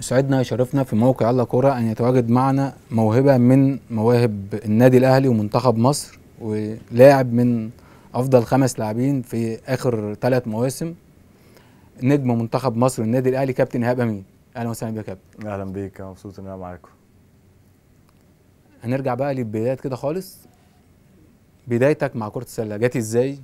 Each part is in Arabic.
يسعدنا يشرفنا في موقع الله كرة أن يتواجد معنا موهبة من مواهب النادي الأهلي ومنتخب مصر ولاعب من أفضل خمس لاعبين في آخر ثلاث مواسم نجم منتخب مصر النادي الأهلي كابتن إيهاب أمين أهلا وسهلا بك يا كابتن أهلا بيك مبسوط إن أنا معاكم هنرجع بقى للبدايات كده خالص بدايتك مع كرة السلة جت إزاي؟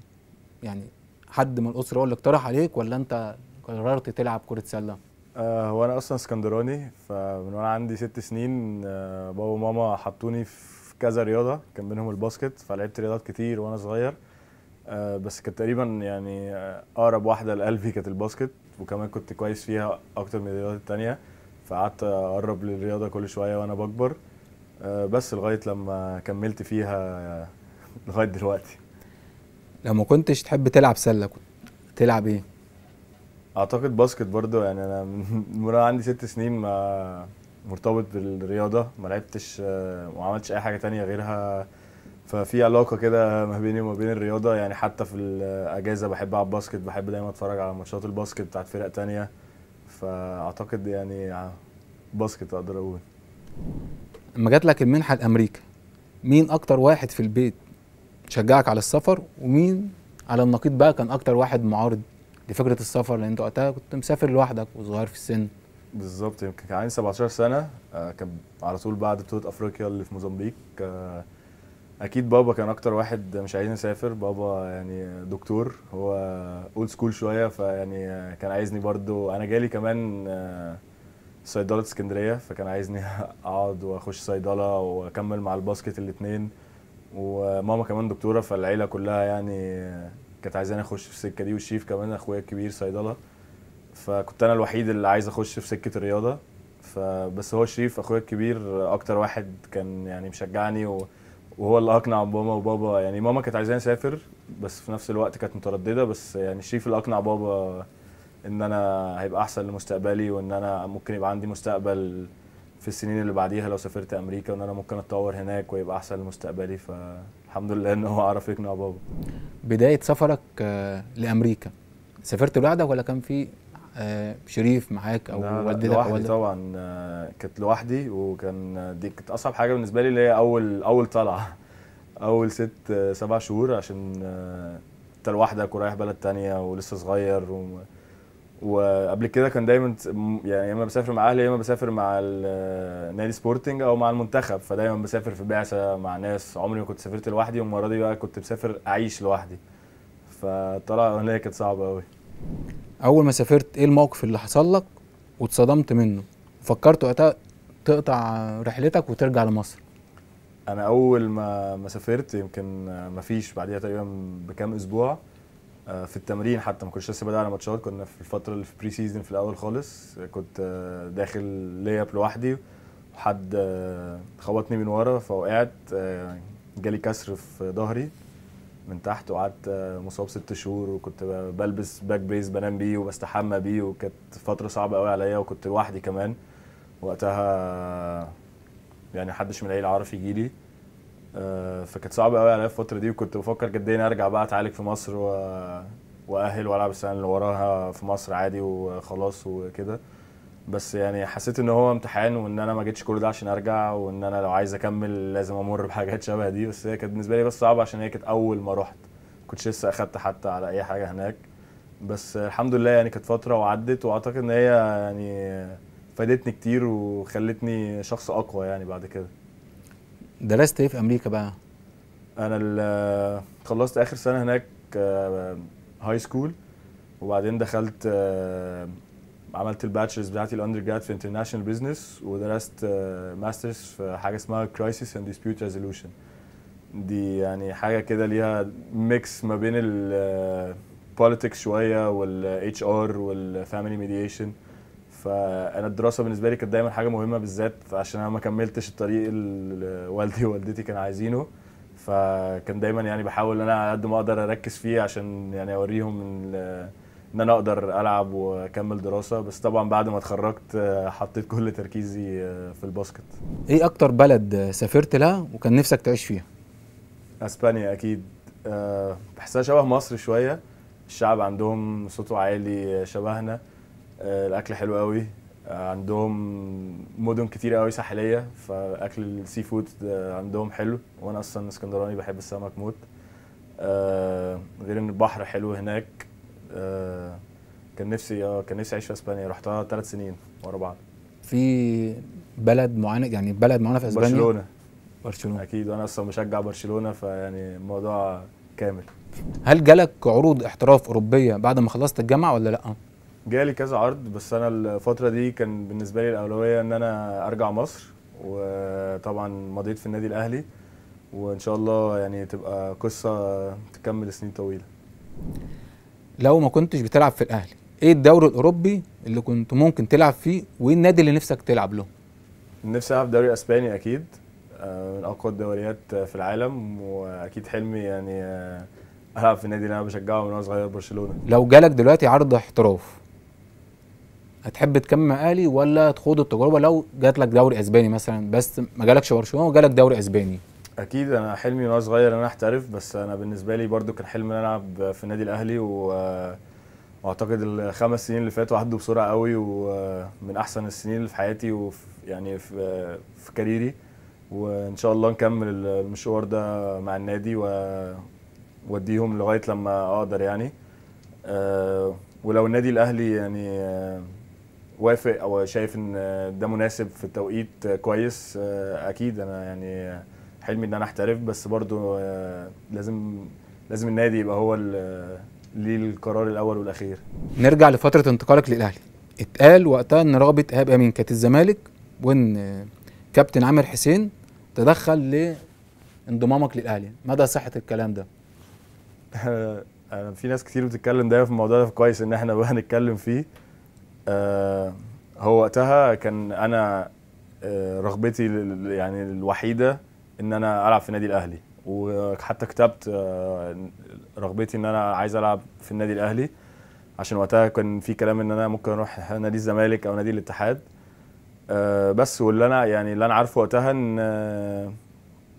يعني حد من الأسرة هو اللي اقترح عليك ولا أنت قررت تلعب كرة سلة؟ آه، هو انا اصلا اسكندراني فمن وانا عندي ست سنين آه، بابا وماما حطوني في كذا رياضه كان منهم الباسكت فلعبت رياضات كتير وانا صغير آه، بس كانت تقريبا يعني اقرب واحده لقلبي كانت الباسكت وكمان كنت كويس فيها اكتر من الرياضات التانيه فقعدت اقرب للرياضه كل شويه وانا بكبر بس لغايه لما كملت فيها لغايه دلوقتي لما كنتش تحب تلعب سله كنت تلعب ايه اعتقد باسكت برضه يعني انا من عندي ست سنين ما مرتبط بالرياضه ما لعبتش وما آه، عملتش اي حاجه تانية غيرها ففي علاقه كده ما بيني وما بين الرياضه يعني حتى في الاجازه بحب العب باسكت بحب دايما اتفرج على ماتشات الباسكت بتاعت فرق تانية فاعتقد يعني آه، باسكت اقدر اقول لما جات لك المنحه لامريكا مين اكتر واحد في البيت شجعك على السفر ومين على النقيض بقى كان اكتر واحد معارض لفكره السفر لان انت وقتها كنت مسافر لوحدك وصغير في السن بالظبط يمكن كان عندي 17 سنه آه، كان على طول بعد بطوله افريقيا اللي في موزمبيق آه، اكيد بابا كان اكتر واحد مش عايزني اسافر بابا يعني دكتور هو اولد سكول شويه فيعني كان عايزني برضو انا جالي كمان آه، صيدله اسكندريه فكان عايزني اقعد واخش صيدله واكمل مع الباسكت الاثنين وماما كمان دكتوره فالعيله كلها يعني كانت عايزاني اخش في السكه دي والشيف كمان اخويا الكبير صيدله فكنت انا الوحيد اللي عايز اخش في سكه الرياضه فبس هو الشيف اخويا الكبير اكتر واحد كان يعني مشجعني و... وهو اللي اقنع ماما وبابا يعني ماما كانت عايزاني اسافر بس في نفس الوقت كانت متردده بس يعني الشيف اللي اقنع بابا ان انا هيبقى احسن لمستقبلي وان انا ممكن يبقى عندي مستقبل في السنين اللي بعديها لو سافرت امريكا وان انا ممكن اتطور هناك ويبقى احسن لمستقبلي ف الحمد لله ان هو عرف يقنع بابا بدايه سفرك آه، لامريكا سافرت لوحدك ولا كان في آه، شريف معاك او والدتك لوحدي طبعا آه، كانت لوحدي وكان دي كانت اصعب حاجه بالنسبه لي اللي هي اول اول طلعه اول ست سبع شهور عشان انت لوحدك ورايح بلد تانية ولسه صغير و... وقبل كده كان دايما يعني يا اما بسافر مع اهلي يا اما بسافر مع نادي سبورتنج او مع المنتخب فدايما بسافر في بعثه مع ناس عمري ما كنت سافرت لوحدي والمره دي بقى كنت مسافر اعيش لوحدي فالطلعه هناك كانت صعبه قوي اول ما سافرت ايه الموقف اللي حصل لك واتصدمت منه فكرت وقتها تقطع رحلتك وترجع لمصر انا اول ما ما سافرت يمكن ما فيش بعديها تقريبا بكام اسبوع آه، في التمرين حتى ما كنتش لسه بادئ على ماتشات كنا في الفتره اللي في بري سيزون في الاول خالص كنت آه، داخل ليا لوحدي وحد آه، خبطني من ورا فوقعت جالي كسر في ظهري من تحت وقعدت مصاب ست شهور وكنت بلبس باك بريس بنام بيه وبستحمى بيه وكانت فتره صعبه قوي عليا وكنت لوحدي كمان وقتها يعني حدش من العيله عرف يجي لي آه، فكانت صعبه قوي عليا الفتره دي وكنت بفكر قد إيه ارجع بقى اتعالج في مصر و... واهل والعب السنه اللي وراها في مصر عادي وخلاص وكده بس يعني حسيت ان هو امتحان وان انا ما جيتش كل ده عشان ارجع وان انا لو عايز اكمل لازم امر بحاجات شبه دي بس هي كانت بالنسبه لي بس صعبه عشان هي كانت اول ما رحت كنت لسه اخدت حتى على اي حاجه هناك بس الحمد لله يعني كانت فتره وعدت واعتقد ان هي يعني فادتني كتير وخلتني شخص اقوى يعني بعد كده درست ايه في امريكا بقى؟ انا خلصت اخر سنه هناك هاي آه، سكول وبعدين دخلت آه، عملت الباتشلرز بتاعتي الاندر جراد في انترناشونال بزنس ودرست ماسترز آه، في حاجه اسمها كرايسيس اند ديسبيوت ريزولوشن دي يعني حاجه كده ليها ميكس ما بين البوليتكس شويه والاتش ار والفاميلي ميديشن فانا الدراسه بالنسبه لي كانت دايما حاجه مهمه بالذات عشان انا ما كملتش الطريق اللي والدي ووالدتي كانوا عايزينه فكان دايما يعني بحاول ان انا على قد ما اقدر اركز فيه عشان يعني اوريهم ان انا اقدر العب واكمل دراسه بس طبعا بعد ما اتخرجت آه، حطيت كل تركيزي آه، في الباسكت ايه اكتر بلد سافرت لها وكان نفسك تعيش فيها اسبانيا اكيد آه، بحسها شبه مصر شويه الشعب عندهم صوته عالي شبهنا آه، الاكل حلو قوي آه، عندهم مدن كتير قوي ساحليه فاكل السي فود آه، عندهم حلو وانا اصلا اسكندراني بحب السمك موت غير ان البحر حلو هناك كان نفسي اه كان نفسي اعيش في اسبانيا رحتها ثلاث سنين ورا بعض في بلد معينه يعني بلد معينه في اسبانيا برشلونه برشلونه اكيد وانا اصلا مشجع برشلونه فيعني الموضوع كامل هل جالك عروض احتراف اوروبيه بعد ما خلصت الجامعه ولا لا؟ جالي كذا عرض بس انا الفتره دي كان بالنسبه لي الاولويه ان انا ارجع مصر وطبعا مضيت في النادي الاهلي وان شاء الله يعني تبقى قصه تكمل سنين طويله لو ما كنتش بتلعب في الاهلي ايه الدوري الاوروبي اللي كنت ممكن تلعب فيه وايه النادي اللي نفسك تلعب له نفسي العب دوري اسباني اكيد آه، من اقوى الدوريات في العالم واكيد حلمي يعني آه، العب في النادي اللي انا بشجعه من وانا صغير برشلونه لو جالك دلوقتي عرض احتراف هتحب تكمل اهلي ولا تخوض التجربه لو جات لك دوري اسباني مثلا بس ما جالكش برشلونه وجالك دوري اسباني اكيد انا حلمي وانا صغير ان انا احترف بس انا بالنسبه لي برضو كان حلمي ان انا العب في النادي الاهلي و... واعتقد الخمس سنين اللي فاتوا عدوا بسرعه قوي ومن احسن السنين اللي في حياتي وفي يعني في, في كاريري وان شاء الله نكمل المشوار ده مع النادي ووديهم لغايه لما اقدر يعني آه، ولو النادي الاهلي يعني آه، وافق او شايف ان ده مناسب في التوقيت آه، كويس آه، اكيد انا يعني حلمي ان انا احترف بس برضو آه، لازم لازم النادي يبقى هو ليه القرار الاول والاخير نرجع لفتره انتقالك للاهلي اتقال وقتها ان رغبه ايهاب امين كانت الزمالك وان كابتن عامر حسين تدخل لانضمامك للاهلي مدى صحه الكلام ده في ناس كتير بتتكلم دايما في الموضوع ده كويس ان احنا بقى نتكلم فيه آه، هو وقتها كان انا آه، رغبتي يعني الوحيده ان انا العب في النادي الاهلي وحتى كتبت آه، رغبتي ان انا عايز العب في النادي الاهلي عشان وقتها كان في كلام ان انا ممكن اروح نادي الزمالك او نادي الاتحاد بس واللي انا يعني اللي انا عارفه وقتها ان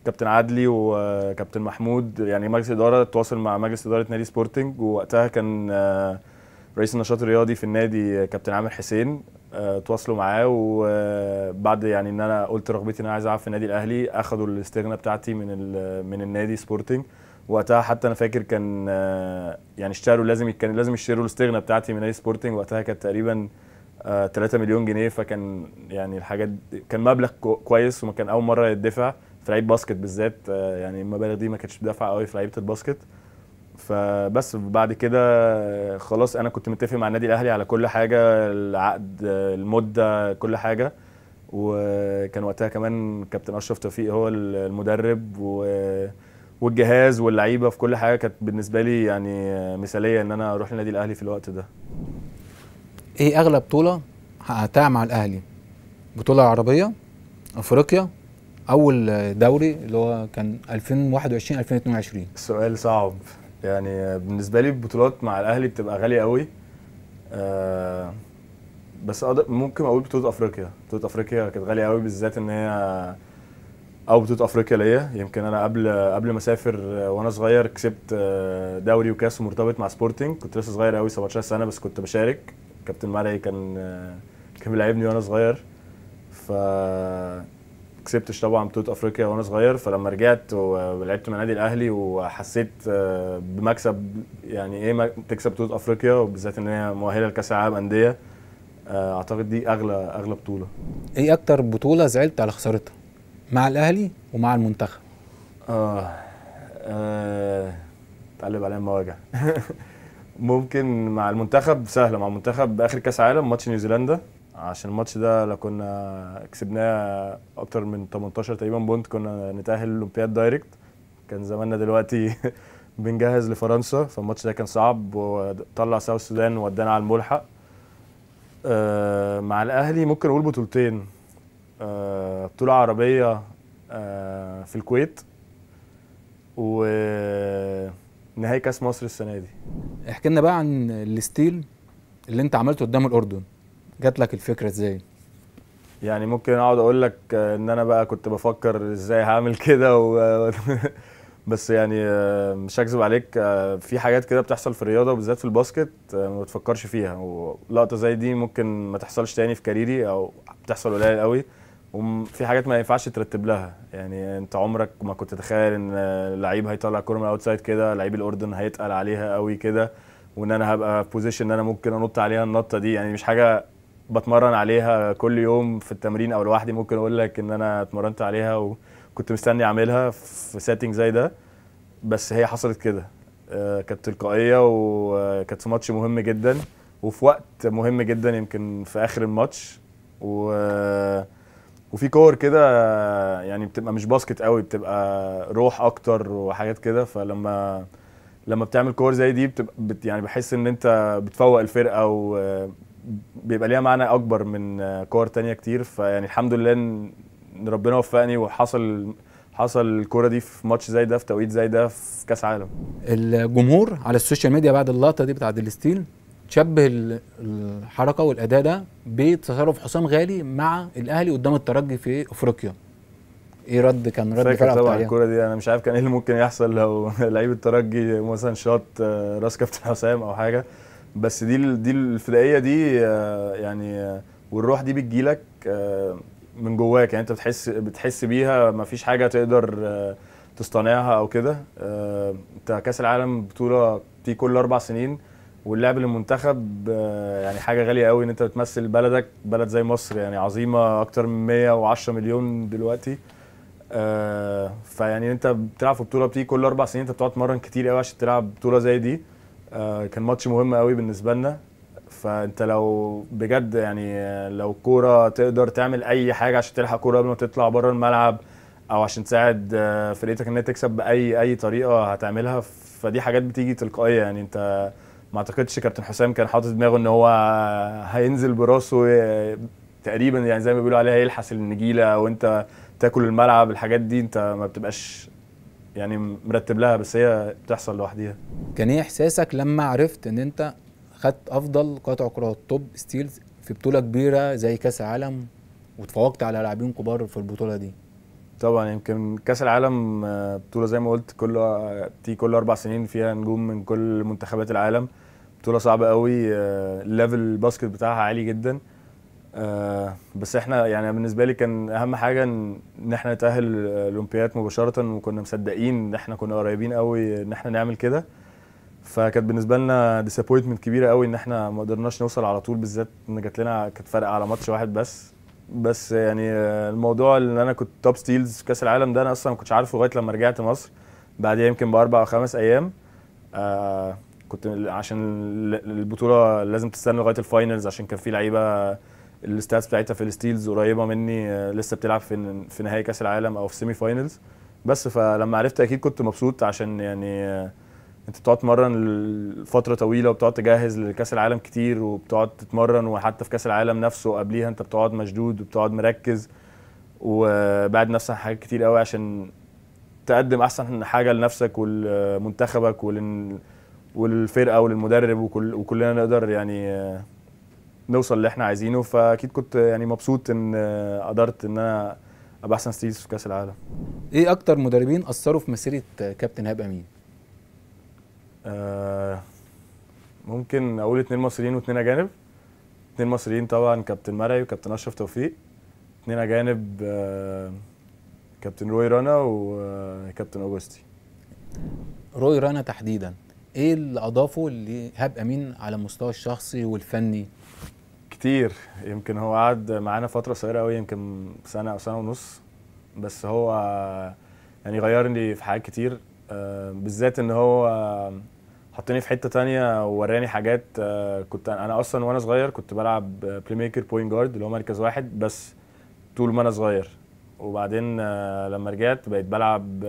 كابتن عدلي وكابتن محمود يعني مجلس اداره تواصل مع مجلس اداره نادي سبورتنج ووقتها كان رئيس النشاط الرياضي في النادي آه، كابتن عامر حسين آه، تواصلوا معاه وبعد آه، يعني ان انا قلت رغبتي ان انا عايز العب في النادي الاهلي اخذوا الاستغنى بتاعتي من من النادي سبورتنج وقتها حتى انا فاكر كان يعني اشتروا لازم كان لازم يشتروا الاستغنى بتاعتي من نادي سبورتنج وقتها كانت تقريبا 3 مليون جنيه فكان يعني الحاجات كان مبلغ كويس وما كان اول مره يدفع في لعيب باسكت بالذات يعني المبالغ دي ما كانتش بتدفع قوي في لعيبه الباسكت فبس بعد كده خلاص انا كنت متفق مع النادي الاهلي على كل حاجه العقد المده كل حاجه وكان وقتها كمان كابتن اشرف توفيق هو المدرب و والجهاز واللعيبه في كل حاجه كانت بالنسبه لي يعني مثاليه ان انا اروح النادي الاهلي في الوقت ده. ايه اغلى بطوله حققتها مع الاهلي؟ بطوله عربيه افريقيا اول دوري اللي هو كان 2021 2022 سؤال صعب يعني بالنسبه لي البطولات مع الاهلي بتبقى غاليه قوي آه بس ممكن اقول بطوله افريقيا بطوله افريقيا كانت غاليه قوي بالذات ان هي او بطوله افريقيا ليا يمكن انا قبل قبل ما اسافر آه، وانا صغير كسبت آه، دوري وكاس مرتبط مع سبورتنج كنت لسه صغير قوي 17 سنه بس كنت بشارك كابتن مرعي كان آه، كان بيلعبني وانا صغير ف كسبتش طبعا بطوله افريقيا وانا صغير فلما رجعت ولعبت مع النادي الاهلي وحسيت آه، بمكسب يعني ايه تكسب بطوله افريقيا وبالذات ان هي مؤهله لكاس العالم انديه آه، اعتقد دي اغلى اغلى بطوله ايه اكتر بطوله زعلت على خسارتها مع الاهلي ومع المنتخب اه, آه. تقلب عليا المواجع ممكن مع المنتخب سهله مع المنتخب باخر كاس عالم ماتش نيوزيلندا عشان الماتش ده لو كنا كسبناه اكتر من 18 تقريبا بونت كنا نتاهل الاولمبياد دايركت كان زماننا دلوقتي بنجهز لفرنسا فالماتش ده كان صعب وطلع ساوث السودان ودانا على الملحق آه، مع الاهلي ممكن اقول بطولتين آه، بطوله عربيه آه، في الكويت ونهائي كاس مصر السنه دي احكي لنا بقى عن الستيل اللي انت عملته قدام الاردن جات لك الفكره ازاي يعني ممكن اقعد اقول لك ان انا بقى كنت بفكر ازاي هعمل كده و... بس يعني آه، مش هكذب عليك آه، في حاجات كده بتحصل في الرياضه وبالذات في الباسكت آه، ما بتفكرش فيها ولقطه زي دي ممكن ما تحصلش تاني في كاريري او بتحصل قليل قوي وفي حاجات ما ينفعش ترتب لها يعني انت عمرك ما كنت تتخيل ان لعيب هيطلع كوره من الاوتسايد كده لعيب الاردن هيتقل عليها قوي كده وان انا هبقى في بوزيشن ان انا ممكن انط عليها النطه دي يعني مش حاجه بتمرن عليها كل يوم في التمرين او لوحدي ممكن اقول لك ان انا اتمرنت عليها وكنت مستني اعملها في سيتنج زي ده بس هي حصلت كده آه، كانت تلقائيه وكانت آه، في ماتش مهم جدا وفي وقت مهم جدا يمكن في اخر الماتش و آه، وفي كور كده يعني بتبقى مش باسكت قوي بتبقى روح اكتر وحاجات كده فلما لما بتعمل كور زي دي بتبقى بت يعني بحس ان انت بتفوق الفرقه و بيبقى ليها معنى اكبر من كور تانية كتير فيعني الحمد لله ان ربنا وفقني وحصل حصل الكرة دي في ماتش زي ده في توقيت زي ده في كاس عالم الجمهور على السوشيال ميديا بعد اللقطه دي بتاعه الستيل شبه الحركه والاداء ده بتصرف حسام غالي مع الاهلي قدام الترجي في افريقيا ايه رد كان رد فاكر طبعا إيه؟ الكوره دي انا مش عارف كان ايه اللي ممكن يحصل لو لعيب الترجي مثلا شاط آه، راس كابتن حسام او حاجه بس دي دي الفدائيه دي آه، يعني آه، والروح دي بتجيلك آه، من جواك يعني انت بتحس بتحس بيها ما فيش حاجه تقدر تصطنعها او كده انت كاس العالم بطوله بتيجي كل اربع سنين واللعب للمنتخب يعني حاجه غاليه قوي ان انت بتمثل بلدك بلد زي مصر يعني عظيمه اكتر من 110 مليون دلوقتي فيعني انت بتلعب في بطوله بتيجي كل اربع سنين انت بتقعد تتمرن كتير قوي عشان تلعب بطوله زي دي آه، كان ماتش مهم قوي بالنسبه لنا فانت لو بجد يعني آه، لو كوره تقدر تعمل اي حاجه عشان تلحق كوره قبل ما تطلع بره الملعب او عشان تساعد آه، فرقتك انها تكسب باي اي طريقه هتعملها فدي حاجات بتيجي تلقائيه يعني انت ما اعتقدش كابتن حسام كان حاطط دماغه ان هو هينزل براسه تقريبا يعني زي ما بيقولوا عليها يلحس النجيله وانت تاكل الملعب الحاجات دي انت ما بتبقاش يعني مرتب لها بس هي بتحصل لوحديها كان ايه احساسك لما عرفت ان انت خدت افضل قطع كرات توب ستيلز في بطوله كبيره زي كاس العالم وتفوقت على لاعبين كبار في البطوله دي طبعا يمكن كاس العالم آه، بطوله زي ما قلت كل تي كل اربع سنين فيها نجوم من كل منتخبات العالم بطوله صعبه قوي الليفل آه، الباسكت بتاعها عالي جدا آه بس احنا يعني بالنسبه لي كان اهم حاجه ان احنا نتاهل الاولمبياد مباشره وكنا مصدقين ان احنا كنا قريبين قوي ان احنا نعمل كده فكانت بالنسبه لنا ديسابوينتمنت كبيره قوي ان احنا ما قدرناش نوصل على طول بالذات ان جات لنا كانت فرق على ماتش واحد بس بس يعني الموضوع ان انا كنت توب ستيلز في كاس العالم ده انا اصلا ما كنتش عارفه لغايه لما رجعت مصر بعد يمكن باربع او خمس ايام آه كنت عشان البطوله لازم تستنى لغايه الفاينلز عشان كان في لعيبه الستاتس بتاعتها في الستيلز قريبه مني آه، لسه بتلعب في في نهائي كاس العالم او في سيمي فاينلز بس فلما عرفت اكيد كنت مبسوط عشان يعني آه، انت بتقعد تتمرن لفتره طويله وبتقعد تجهز لكاس العالم كتير وبتقعد تتمرن وحتى في كاس العالم نفسه قبليها انت بتقعد مشدود وبتقعد مركز وبعد نفسك حاجات كتير قوي عشان تقدم احسن حاجه لنفسك ولمنتخبك وللفرقه وللمدرب وكل وكلنا نقدر يعني آه، نوصل اللي احنا عايزينه فاكيد كنت يعني مبسوط ان آه، قدرت ان انا ابقى احسن ستيلز في كاس العالم ايه اكتر مدربين اثروا في مسيره آه، كابتن هاب امين آه ممكن اقول اتنين مصريين واتنين اجانب اتنين مصريين طبعا كابتن مرعي وكابتن اشرف توفيق اتنين اجانب آه كابتن روي رانا وكابتن آه، اوجستي روي رانا تحديدا ايه اللي اضافه لهاب امين على المستوى الشخصي والفني كتير يمكن هو قعد معانا فتره صغيره قوي يمكن سنه او سنه ونص بس هو يعني غيرني في حاجات كتير آه، بالذات ان هو حطني في حته تانية ووراني حاجات آه، كنت انا اصلا وانا صغير كنت بلعب بلاي ميكر بوينت جارد اللي هو مركز واحد بس طول ما انا صغير وبعدين آه، لما رجعت بقيت بلعب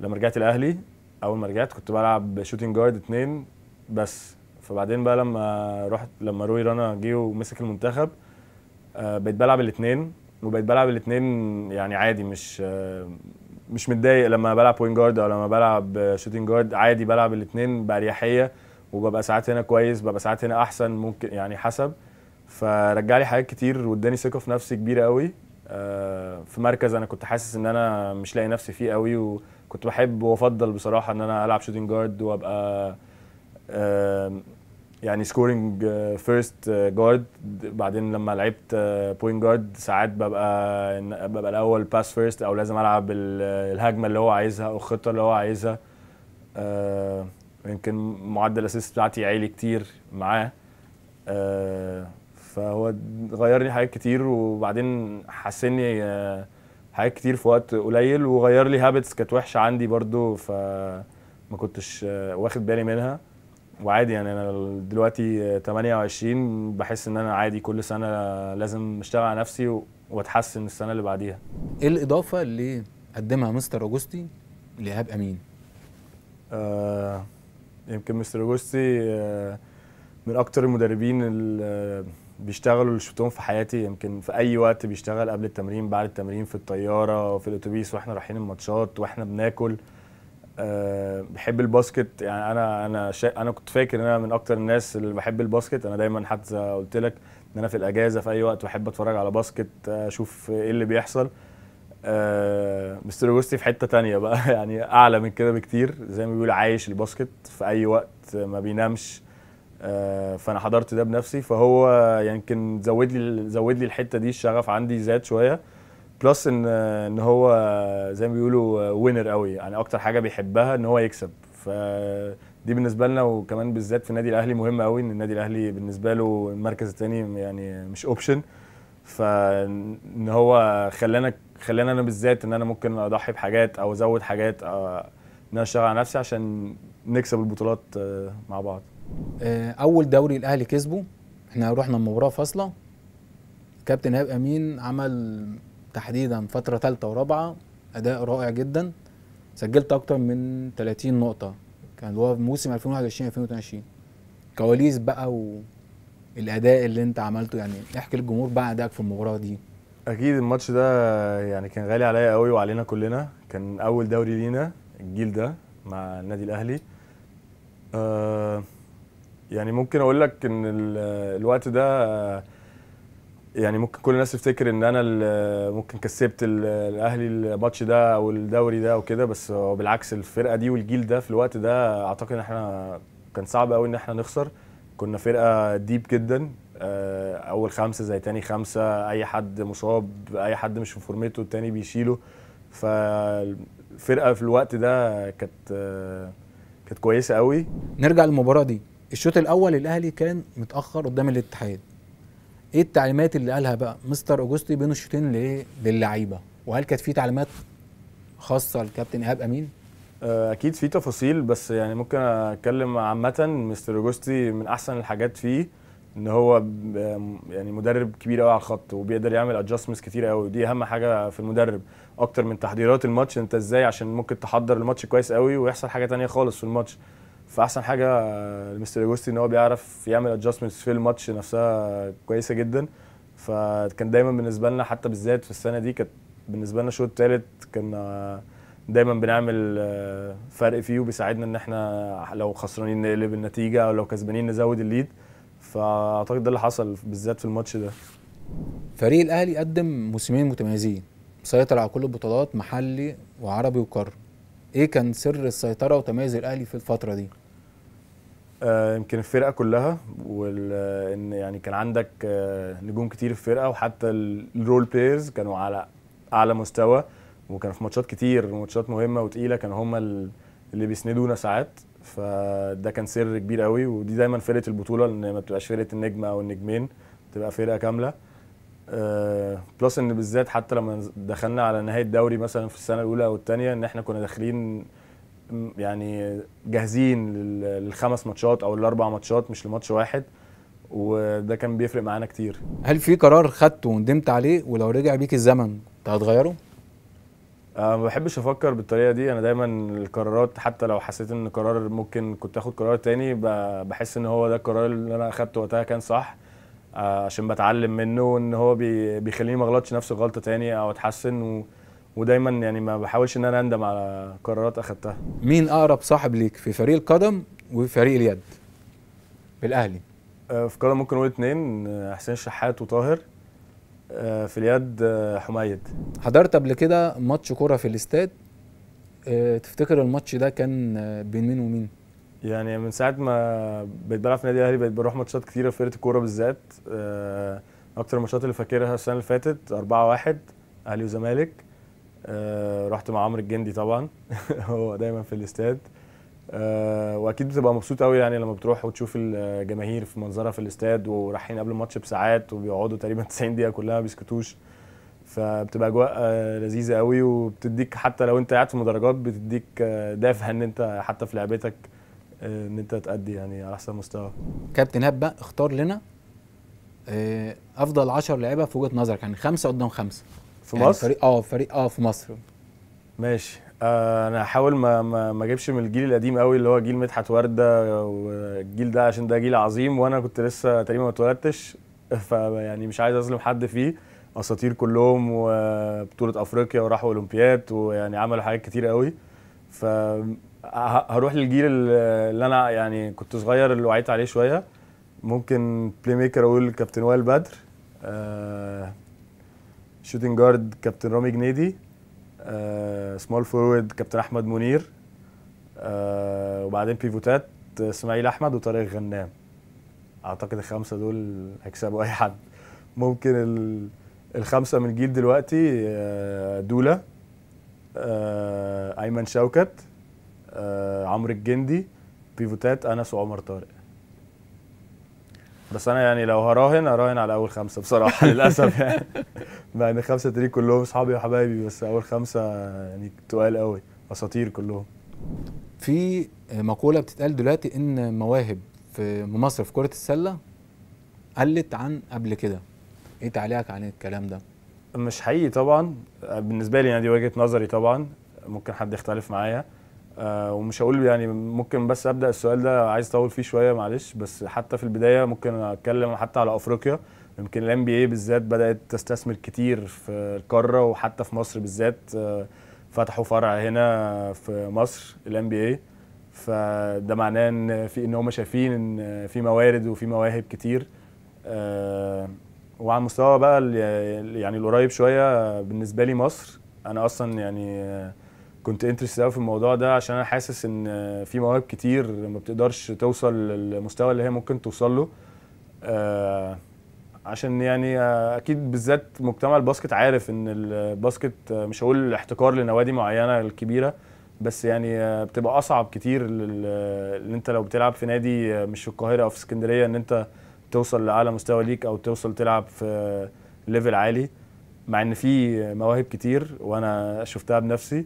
لما رجعت الاهلي اول ما رجعت كنت بلعب شوتنج جارد اتنين بس فبعدين بقى لما رحت لما روي رانا جه ومسك المنتخب آه، بقيت بلعب الاثنين وبقيت بلعب الاثنين يعني عادي مش آه، مش متضايق لما بلعب بوينت جارد او لما بلعب شوتنج جارد عادي بلعب الاثنين باريحيه وببقى ساعات هنا كويس ببقى ساعات هنا احسن ممكن يعني حسب فرجع لي حاجات كتير واداني ثقه في نفسي كبيره قوي آه، في مركز انا كنت حاسس ان انا مش لاقي نفسي فيه قوي وكنت بحب وافضل بصراحه ان انا العب شوتنج جارد وابقى يعني سكورينج فيرست جارد بعدين لما لعبت بوينت آه، جارد ساعات ببقى ببقى الاول باس فيرست او لازم العب الهجمه اللي هو عايزها او الخطه اللي هو عايزها آه، يمكن معدل الاسيست بتاعتي عالي كتير معاه آه، فهو غيرني حاجات كتير وبعدين حسني حاجات كتير في وقت قليل وغير لي هابتس كانت وحشه عندي برضو فما كنتش واخد بالي منها وعادي يعني انا دلوقتي 28 بحس ان انا عادي كل سنه لازم اشتغل على نفسي واتحسن السنه اللي بعديها ايه الاضافه اللي قدمها مستر اوجستي لايهاب امين آه يمكن مستر اوجستي آه من اكتر المدربين اللي آه، بيشتغلوا اللي شفتهم في حياتي يمكن في اي وقت بيشتغل قبل التمرين بعد التمرين في الطياره في الاتوبيس واحنا رايحين الماتشات واحنا بناكل آه، بحب الباسكت يعني انا انا شا... انا كنت فاكر ان انا من اكتر الناس اللي بحب الباسكت انا دايما حتى قلت لك ان انا في الاجازه في اي وقت بحب اتفرج على باسكت آه، اشوف ايه اللي بيحصل أه مستر جوستي في حته تانية بقى يعني اعلى من كده بكتير زي ما بيقول عايش الباسكت في اي وقت ما بينامش أه فانا حضرت ده بنفسي فهو يمكن يعني زود لي زود لي الحته دي الشغف عندي زاد شويه بلس ان ان هو زي ما بيقولوا وينر قوي يعني اكتر حاجه بيحبها ان هو يكسب فدي بالنسبه لنا وكمان بالذات في النادي الاهلي مهمه قوي ان النادي الاهلي بالنسبه له المركز الثاني يعني مش اوبشن فان هو خلانا خلانا انا بالذات ان انا ممكن اضحي بحاجات او ازود حاجات آه، ان انا اشتغل على نفسي عشان نكسب البطولات آه، مع بعض آه، اول دوري الاهلي كسبه احنا رحنا مباراه فاصله كابتن ايهاب امين عمل تحديدا فتره ثالثه ورابعه اداء رائع جدا سجلت اكتر من 30 نقطه كان هو موسم 2021 2022 كواليس بقى والاداء اللي انت عملته يعني احكي للجمهور بقى ادائك في المباراه دي اكيد الماتش ده يعني كان غالي عليا قوي وعلينا كلنا كان اول دوري لينا الجيل ده مع النادي الاهلي آه يعني ممكن اقول لك ان الوقت ده آه يعني ممكن كل الناس تفتكر ان انا ممكن كسبت الاهلي الماتش ده او الدوري ده وكده بس هو بالعكس الفرقه دي والجيل ده في الوقت ده اعتقد ان احنا كان صعب قوي ان احنا نخسر كنا فرقه ديب جدا آه، اول خمسه زي تاني خمسه اي حد مصاب اي حد مش في فورمته التاني بيشيله فالفرقه في الوقت ده كانت آه، كانت كويسه قوي نرجع للمباراه دي الشوط الاول الاهلي كان متاخر قدام الاتحاد ايه التعليمات اللي قالها بقى مستر اوجوستي بين الشوطين ليه للعيبه وهل كانت في تعليمات خاصه للكابتن ايهاب امين آه، اكيد في تفاصيل بس يعني ممكن اتكلم عامه مستر اوجوستي من احسن الحاجات فيه ان هو يعني مدرب كبير قوي على الخط وبيقدر يعمل ادجستمنتس كتير قوي ودي اهم حاجه في المدرب اكتر من تحضيرات الماتش انت ازاي عشان ممكن تحضر الماتش كويس قوي ويحصل حاجه تانية خالص في الماتش فاحسن حاجه لمستر جوستي ان هو بيعرف يعمل ادجستمنتس في الماتش نفسها كويسه جدا فكان دايما بالنسبه لنا حتى بالذات في السنه دي كانت بالنسبه لنا الشوط الثالث كنا دايما بنعمل فرق فيه وبيساعدنا ان احنا لو خسرانين نقلب النتيجه او لو كسبانين نزود الليد فاعتقد ده اللي حصل بالذات في الماتش ده فريق الاهلي قدم موسمين متميزين سيطر على كل البطولات محلي وعربي وقاري ايه كان سر السيطره وتميز الاهلي في الفتره دي آه، يمكن الفرقه كلها وان يعني كان عندك آه نجوم كتير في الفرقه وحتى الرول بلايرز كانوا على اعلى مستوى وكانوا في ماتشات كتير ماتشات مهمه وتقيله كانوا هم اللي بيسندونا ساعات فده كان سر كبير قوي ودي دايما فرقه البطوله ان ما بتبقاش فرقه النجم او النجمين بتبقى فرقه كامله بلس آه، ان بالذات حتى لما دخلنا على نهايه الدوري مثلا في السنه الاولى او الثانيه ان احنا كنا داخلين يعني جاهزين للخمس ماتشات او الاربع ماتشات مش لماتش واحد وده كان بيفرق معانا كتير هل في قرار خدته وندمت عليه ولو رجع بيك الزمن انت هتغيره؟ أه ما بحبش افكر بالطريقه دي انا دايما القرارات حتى لو حسيت ان قرار ممكن كنت اخد قرار تاني بحس ان هو ده القرار اللي انا اخدته وقتها كان صح آه، عشان بتعلم منه وان هو بيخليني ما اغلطش نفس الغلطه تاني او اتحسن و... ودايما يعني ما بحاولش ان انا اندم على قرارات اخدتها مين اقرب صاحب ليك في فريق القدم وفريق اليد بالاهلي الاهلي في قدم ممكن اقول اتنين آه، حسين الشحات وطاهر آه، في اليد حميد حضرت قبل كده ماتش كوره في الاستاد تفتكر الماتش ده كان بين مين ومين يعني من ساعه ما بقيت بلعب في نادي الاهلي بقيت بروح ماتشات كتيره في فرقه الكوره بالذات آه، اكتر الماتشات اللي فاكرها السنه اللي فاتت 4 1 اهلي وزمالك آه، رحت مع عمرو الجندي طبعا هو دايما في الاستاد آه، واكيد بتبقى مبسوط قوي يعني لما بتروح وتشوف الجماهير في منظرها في الاستاد ورايحين قبل الماتش بساعات وبيقعدوا تقريبا 90 دقيقه كلها ما بيسكتوش فبتبقى اجواء لذيذه قوي وبتديك حتى لو انت قاعد في مدرجات بتديك دافع ان انت حتى في لعبتك آه، ان انت تأدي يعني على احسن مستوى كابتن هاب بقى اختار لنا آه، افضل 10 لعيبه في وجهه نظرك يعني خمسه قدام خمسه في يعني مصر فريق اه فريق اه في مصر ماشي آه انا هحاول ما ما ما اجيبش من الجيل القديم قوي اللي هو جيل مدحت ورده والجيل ده عشان ده جيل عظيم وانا كنت لسه تقريبا ما اتولدتش فيعني مش عايز اظلم حد فيه اساطير كلهم وبطوله افريقيا وراحوا اولمبياد ويعني عملوا حاجات كتير قوي ف هروح للجيل اللي انا يعني كنت صغير اللي وعيت عليه شويه ممكن بلاي ميكر اقول كابتن وائل بدر شوتنج آه، جارد كابتن رامي جنيدي سمول آه، فورورد كابتن احمد منير آه، وبعدين بيفوتات اسماعيل احمد وطارق غنام اعتقد الخمسه دول هيكسبوا اي حد ممكن الخمسه من الجيل دلوقتي دولا ايمن شوكت آه، عمرو الجندي بيفوتات انس وعمر طارق بس انا يعني لو هراهن هراهن على اول خمسه بصراحه للاسف يعني مع ان خمسه تريك كلهم اصحابي وحبايبي بس اول خمسه يعني تقال قوي اساطير كلهم في مقوله بتتقال دلوقتي ان مواهب في مصر في كره السله قلت عن قبل كده ايه تعليقك عن الكلام ده مش حقيقي طبعا بالنسبه لي يعني دي وجهه نظري طبعا ممكن حد يختلف معايا آه، ومش هقول يعني ممكن بس ابدا السؤال ده عايز اطول فيه شويه معلش بس حتى في البدايه ممكن اتكلم حتى على افريقيا يمكن الان بي اي بالذات بدات تستثمر كتير في القاره وحتى في مصر بالذات آه، فتحوا فرع هنا في مصر الان بي اي فده معناه ان في ان هم شايفين ان في موارد وفي مواهب كتير آه، وعلى المستوى بقى يعني القريب شويه بالنسبه لي مصر انا اصلا يعني كنت انترست قوي في الموضوع ده عشان انا حاسس ان في مواهب كتير ما بتقدرش توصل للمستوى اللي هي ممكن توصل له آه، عشان يعني آه، اكيد بالذات مجتمع الباسكت عارف ان الباسكت مش هقول احتكار لنوادي معينه الكبيره بس يعني آه، بتبقى اصعب كتير ان انت لو بتلعب في نادي مش في القاهره او في اسكندريه ان انت توصل لاعلى مستوى ليك او توصل تلعب في ليفل عالي مع ان في مواهب كتير وانا شفتها بنفسي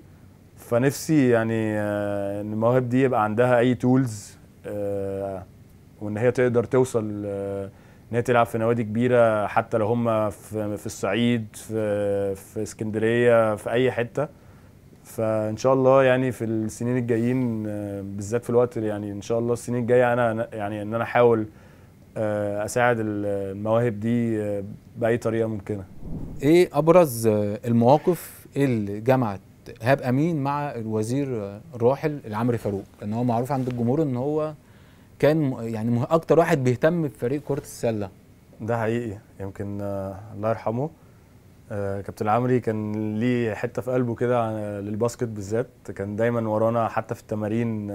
فنفسي يعني آه، ان المواهب دي يبقى عندها اي تولز آه، وان هي تقدر توصل آه، ان هي تلعب في نوادي كبيره حتى لو هم في, في الصعيد في, في اسكندريه في اي حته فان شاء الله يعني في السنين الجايين بالذات في الوقت يعني ان شاء الله السنين الجايه انا يعني ان انا احاول اساعد المواهب دي باي طريقه ممكنه. ايه ابرز المواقف اللي جمعت ايهاب امين مع الوزير الراحل العمري فاروق لان هو معروف عند الجمهور ان هو كان يعني اكتر واحد بيهتم بفريق كره السله ده حقيقي يمكن آه، الله يرحمه آه، كابتن عمري كان ليه حته في قلبه كده آه، للباسكت بالذات كان دايما ورانا حتى في التمارين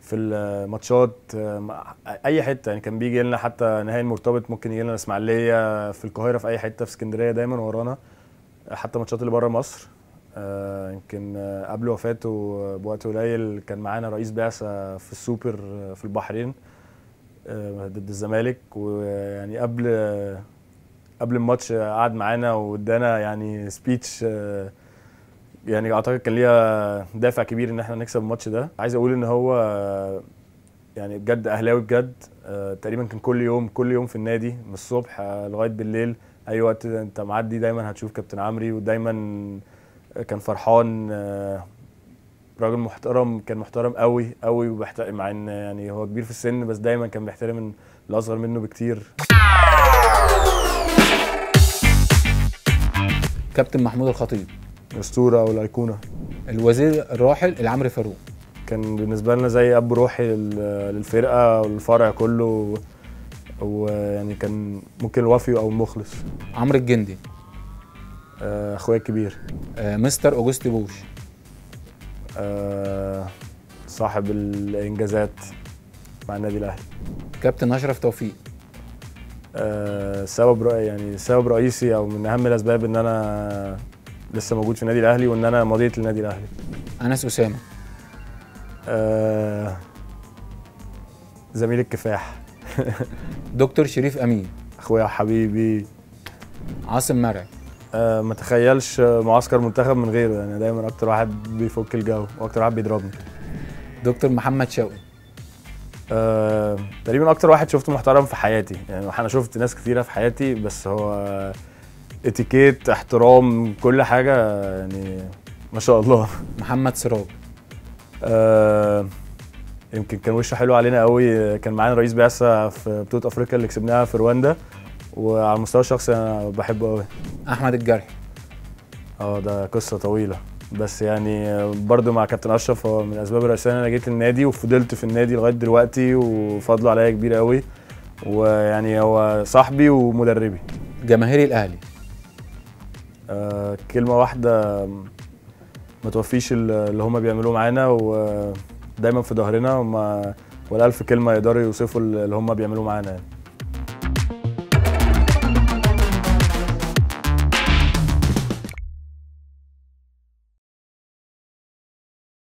في الماتشات اي حته يعني كان بيجي لنا حتى نهائي المرتبط ممكن يجي لنا الاسماعيليه في القاهره في اي حته في اسكندريه دايما ورانا حتى ماتشات اللي بره مصر آه، يمكن آه قبل وفاته آه، بوقت قليل كان معانا رئيس بعثه في السوبر آه، في البحرين آه ضد الزمالك ويعني قبل قبل الماتش قعد معانا وادانا يعني سبيتش يعني اعتقد كان ليها دافع كبير ان احنا نكسب الماتش ده عايز اقول ان هو يعني بجد اهلاوي بجد تقريبا كان كل يوم كل يوم في النادي من الصبح لغايه بالليل اي وقت انت معدي دايما هتشوف كابتن عمري ودايما كان فرحان آه، راجل محترم كان محترم قوي قوي مع ان يعني هو كبير في السن بس دايما كان بيحترم الاصغر منه بكتير كابتن محمود الخطيب الاسطوره والايقونه الوزير الراحل العمري فاروق كان بالنسبه لنا زي اب روحي للفرقه والفرع كله ويعني كان ممكن الوفي او المخلص عمرو الجندي آه، اخويا الكبير آه، مستر اوجست بوش آه، صاحب الانجازات مع النادي الاهلي كابتن اشرف توفيق سبب رأي يعني سبب رئيسي او من اهم الاسباب ان انا لسه موجود في النادي الاهلي وان انا مضيت للنادي الاهلي انس اسامه آه زميل الكفاح دكتور شريف امين اخويا حبيبي عاصم مرعي آه، ما تخيلش معسكر منتخب من غيره يعني دايما اكتر واحد بيفك الجو واكتر واحد بيضربني دكتور محمد شوقي أه تقريبا اكتر واحد شفته محترم في حياتي يعني انا شفت ناس كثيره في حياتي بس هو اتيكيت احترام كل حاجه يعني ما شاء الله محمد سراج أه يمكن كان وشه حلو علينا قوي كان معانا رئيس بعثه في بطوله افريقيا اللي كسبناها في رواندا وعلى المستوى الشخصي انا بحبه قوي احمد الجري اه ده قصه طويله بس يعني برضو مع كابتن اشرف هو من الاسباب الرئيسيه ان انا جيت النادي وفضلت في النادي لغايه دلوقتي وفضله عليا كبير قوي ويعني هو صاحبي ومدربي جماهيري الاهلي آه كلمه واحده ما توفيش اللي هم بيعملوه معانا ودايما في ظهرنا ولا الف كلمه يقدروا يوصفوا اللي هم بيعملوه معانا يعني.